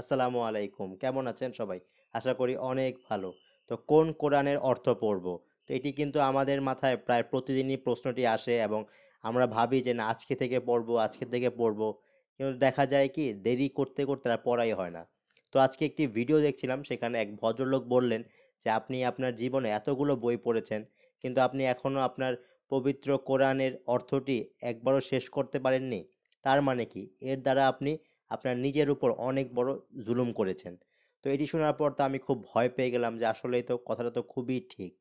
আসসালামু আলাইকুম কেমন আছেন সবাই আশা করি অনেক ভালো তো কোন কোরআনের অর্থ পড়ব তো এটি কিন্তু আমাদের মাথায় প্রায় প্রতিদিনই প্রশ্নটি আসে এবং আমরা ভাবি যে না আজকে থেকে পড়ব আজকে থেকে পড়ব কিন্তু দেখা যায় কি দেরি করতে করতে আর পড়াই হয় না তো আজকে একটি ভিডিও দেখছিলাম সেখানে এক ভদ্রলোক বললেন যে আপনি আপনার জীবনে এতগুলো বই পড়েছেন কিন্তু আপনি এখনও আপনার পবিত্র কোরআনের অর্থটি একবারও শেষ করতে পারেননি তার মানে কি এর দ্বারা আপনি আপনার নিজের উপর অনেক বড় জুলুম করেছেন তো এটি শোনার পর তো আমি খুব ভয় পেয়ে গেলাম যে আসলে তো কথাটা তো খুবই ঠিক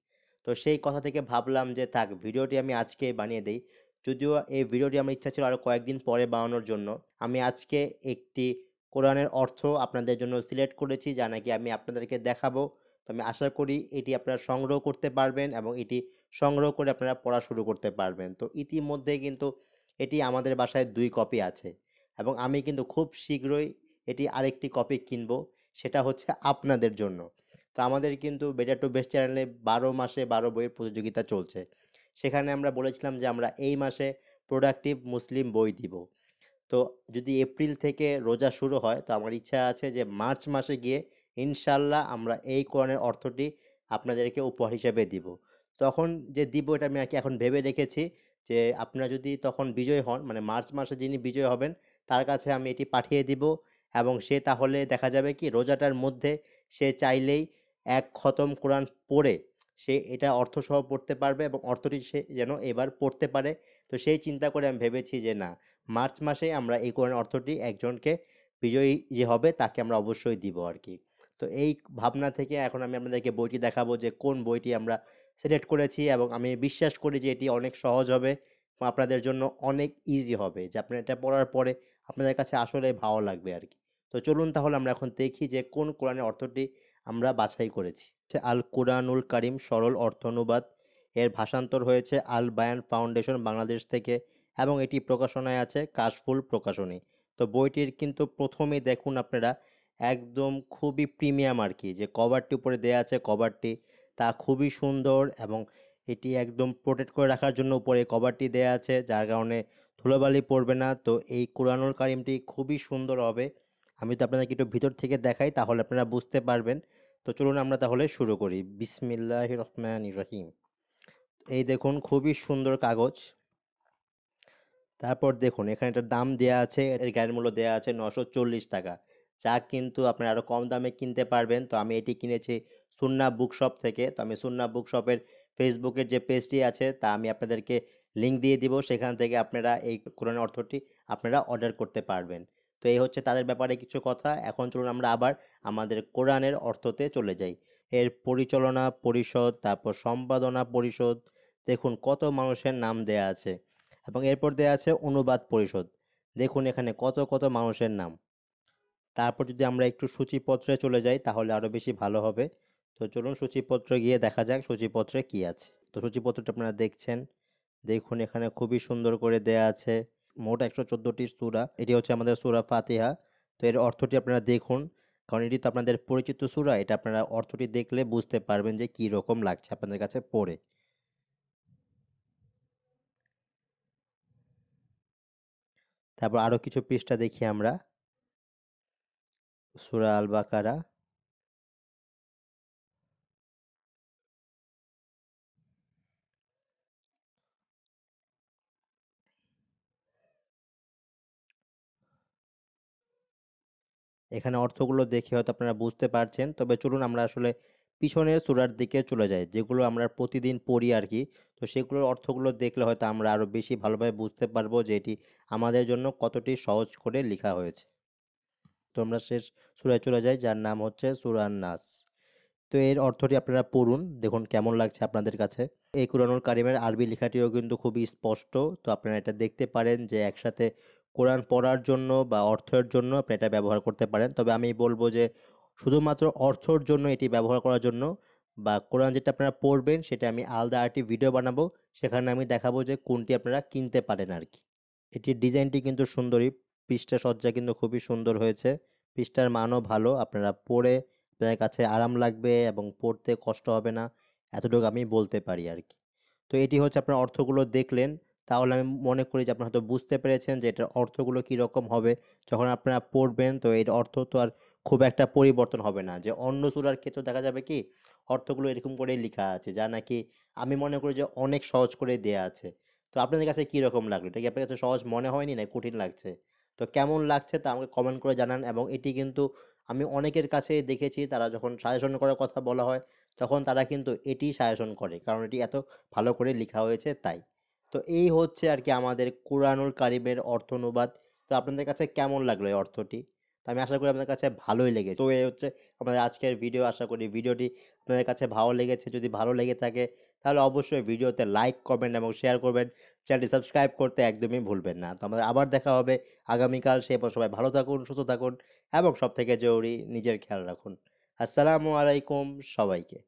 তো সেই কথা থেকে ভাবলাম যে থাক ভিডিওটি আমি আজকে বানিয়ে দিই যদিও এই ভিডিওটি আমার ইচ্ছা ছিল আরও কয়েকদিন পরে বানানোর জন্য আমি আজকে একটি কোরআনের অর্থ আপনাদের জন্য সিলেক্ট করেছি যা নাকি আমি আপনাদেরকে দেখাবো তো আমি আশা করি এটি আপনারা সংগ্রহ করতে পারবেন এবং এটি সংগ্রহ করে আপনারা পড়া শুরু করতে পারবেন তো ইতিমধ্যে কিন্তু এটি আমাদের বাসায় দুই কপি আছে এবং আমি কিন্তু খুব শীঘ্রই এটি আরেকটি কপি কিনব সেটা হচ্ছে আপনাদের জন্য তো আমাদের কিন্তু বেটার টু বেস্ট চ্যানেলে বারো মাসে বারো বইয়ের প্রতিযোগিতা চলছে সেখানে আমরা বলেছিলাম যে আমরা এই মাসে প্রোডাক্টিভ মুসলিম বই দিব তো যদি এপ্রিল থেকে রোজা শুরু হয় তো আমার ইচ্ছা আছে যে মার্চ মাসে গিয়ে ইনশাল্লাহ আমরা এই কোরআনের অর্থটি আপনাদেরকে উপহার হিসাবে দিব তখন যে দিব এটা আমি আর কি এখন ভেবে রেখেছি যে আপনারা যদি তখন বিজয় হন মানে মার্চ মাসে যিনি বিজয় হবেন তার কাছে আমি এটি পাঠিয়ে দিব এবং সে তাহলে দেখা যাবে কি রোজাটার মধ্যে সে চাইলেই এক খতম কোরআন পড়ে সে এটা অর্থসহ পড়তে পারবে এবং অর্থটি সে যেন এবার পড়তে পারে তো সেই চিন্তা করে আমি ভেবেছি যে না মার্চ মাসে আমরা এই কোরআন অর্থটি একজনকে বিজয়ী যে হবে তাকে আমরা অবশ্যই দিব আর কি তো এই ভাবনা থেকে এখন আমি আপনাদেরকে বইটি দেখাবো যে কোন বইটি আমরা সিলেক্ট করেছি এবং আমি বিশ্বাস করি যে এটি অনেক সহজ হবে আপনাদের জন্য অনেক ইজি হবে যে আপনারা এটা পড়ার পরে আপনাদের কাছে আসলে ভালো লাগবে আর কি তো চলুন তাহলে আমরা এখন দেখি যে কোন কোরআনের অর্থটি আমরা বাছাই করেছি আল কোরআনুল করিম সরল অর্থ অনুবাদ এর ভাষান্তর হয়েছে আল বায়ান ফাউন্ডেশন বাংলাদেশ থেকে এবং এটি প্রকাশনায় আছে কাশফুল প্রকাশনী তো বইটির কিন্তু প্রথমেই দেখুন আপনারা একদম খুবই প্রিমিয়াম আর কি যে কভারটি উপরে দেয়া আছে কভারটি তা খুবই সুন্দর এবং এটি একদম প্রোটেক্ট করে রাখার জন্য উপরে কভারটি দেয়া আছে যার কারণে ধুলোবালি পড়বে না তো এই কোরআনুল কারিমটি খুবই সুন্দর হবে আমি তো আপনাদেরকে একটু ভিতর থেকে দেখাই তাহলে আপনারা বুঝতে পারবেন তো চলুন আমরা তাহলে শুরু করি বিসমিল্লাহ রহমান রহিম এই দেখুন খুবই সুন্দর কাগজ তারপর দেখুন এখানে একটা দাম দেওয়া আছে এর গায়ের মূল্য দেওয়া আছে নশো চল্লিশ টাকা যা কিন্তু আপনারা আরও কম দামে কিনতে পারবেন তো আমি এটি কিনেছি সুন্না বুক শপ থেকে তো আমি সুন্না বুক শপের ফেসবুকের যে পেজটি আছে তা আমি আপনাদেরকে লিঙ্ক দিয়ে দিব সেখান থেকে আপনারা এই কোরআন অর্থটি আপনারা অর্ডার করতে পারবেন তো এই হচ্ছে তাদের ব্যাপারে কিছু কথা এখন চলুন আমরা আবার আমাদের কোরআনের অর্থতে চলে যাই এর পরিচালনা পরিষদ তারপর সম্পাদনা পরিষদ দেখুন কত মানুষের নাম দেয়া আছে এবং এরপর দেয়া আছে অনুবাদ পরিষদ দেখুন এখানে কত কত মানুষের নাম তারপর যদি আমরা একটু সূচিপত্রে চলে যাই তাহলে আরও বেশি ভালো হবে তো চলুন সূচিপত্র গিয়ে দেখা যাক সূচিপত্রে কী আছে তো সূচিপত্রটা আপনারা দেখছেন দেখুন এখানে খুবই সুন্দর করে দেয়া আছে মোট একশো চোদ্দোটি সুরা এটি হচ্ছে আমাদের সুরা ফাতিহা তো এর অর্থটি আপনারা দেখুন কারণ এটি তো আপনাদের পরিচিত সুরা এটা আপনারা অর্থটি দেখলে বুঝতে পারবেন যে কি রকম লাগছে আপনাদের কাছে পড়ে তারপর আরও কিছু পৃষ্ঠা দেখি আমরা সুরা আল বাকারা এখানে অর্থগুলো দেখে হয়তো আপনারা বুঝতে পারছেন তবে চলুন আমরা আসলে পিছনের সুরার দিকে চলে যাই যেগুলো আমরা প্রতিদিন পড়ি আর কি তো সেগুলোর অর্থগুলো দেখলে হয়তো আমরা আরও বেশি ভালোভাবে বুঝতে পারবো যে এটি আমাদের জন্য কতটি সহজ করে লেখা হয়েছে তো আমরা শেষ সুরায় চলে যাই যার নাম হচ্ছে সুরান নাস তো এর অর্থটি আপনারা পড়ুন দেখুন কেমন লাগছে আপনাদের কাছে এই কুরানুল কারিমের আরবি লেখাটিও কিন্তু খুবই স্পষ্ট তো আপনারা এটা দেখতে পারেন যে একসাথে কোরআন পড়ার জন্য বা অর্থের জন্য আপনি এটা ব্যবহার করতে পারেন তবে আমি বলবো যে শুধুমাত্র অর্থর জন্য এটি ব্যবহার করার জন্য বা কোরআন যেটা আপনারা পড়বেন সেটা আমি আলাদা আরেকটি ভিডিও বানাবো সেখানে আমি দেখাবো যে কোনটি আপনারা কিনতে পারেন আর কি এটির ডিজাইনটি কিন্তু সুন্দরই পৃষ্ঠা সজ্জা কিন্তু খুবই সুন্দর হয়েছে পৃষ্ঠার মানও ভালো আপনারা পড়ে আপনাদের কাছে আরাম লাগবে এবং পড়তে কষ্ট হবে না এতটুকু আমি বলতে পারি আর কি তো এটি হচ্ছে আপনার অর্থগুলো দেখলেন তাহলে আমি মনে করি যে আপনি হয়তো বুঝতে পেরেছেন যে এটার অর্থগুলো কীরকম হবে যখন আপনারা পড়বেন তো এর অর্থ তো আর খুব একটা পরিবর্তন হবে না যে অন্য সুরার ক্ষেত্রে দেখা যাবে কি অর্থগুলো এরকম করে লেখা আছে যা নাকি আমি মনে করি যে অনেক সহজ করে দেয়া আছে তো আপনাদের কাছে কীরকম লাগলো এটা কি আপনার কাছে সহজ মনে হয়নি না কঠিন লাগছে তো কেমন লাগছে তা আমাকে কমেন্ট করে জানান এবং এটি কিন্তু আমি অনেকের কাছে দেখেছি তারা যখন সাজেশন করার কথা বলা হয় তখন তারা কিন্তু এটি সাজেশন করে কারণ এটি এত ভালো করে লেখা হয়েছে তাই তো এই হচ্ছে আর কি আমাদের কোরআনুল কারিমের অর্থ অনুবাদ তো আপনাদের কাছে কেমন লাগলো এই অর্থটি তো আমি আশা করি আপনাদের কাছে ভালোই লেগেছে তো এই হচ্ছে আমাদের আজকের ভিডিও আশা করি ভিডিওটি আপনাদের কাছে ভালো লেগেছে যদি ভালো লেগে থাকে তাহলে অবশ্যই ভিডিওতে লাইক কমেন্ট এবং শেয়ার করবেন চ্যানেলটি সাবস্ক্রাইব করতে একদমই ভুলবেন না তো আমাদের আবার দেখা হবে আগামীকাল সে সবাই ভালো থাকুন সুস্থ থাকুন এবং সব থেকে জরুরি নিজের খেয়াল রাখুন আসসালামু আলাইকুম সবাইকে